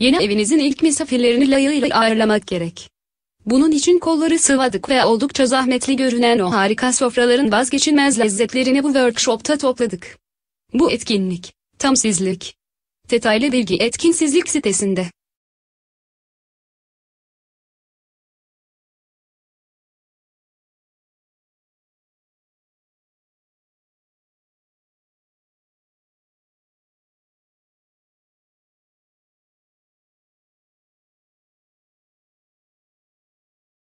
Yeni evinizin ilk misafirlerini layığıyla ağırlamak gerek. Bunun için kolları sıvadık ve oldukça zahmetli görünen o harika sofraların vazgeçilmez lezzetlerini bu workshopta topladık. Bu etkinlik, tam sizlik. Detaylı bilgi etkinsizlik sitesinde.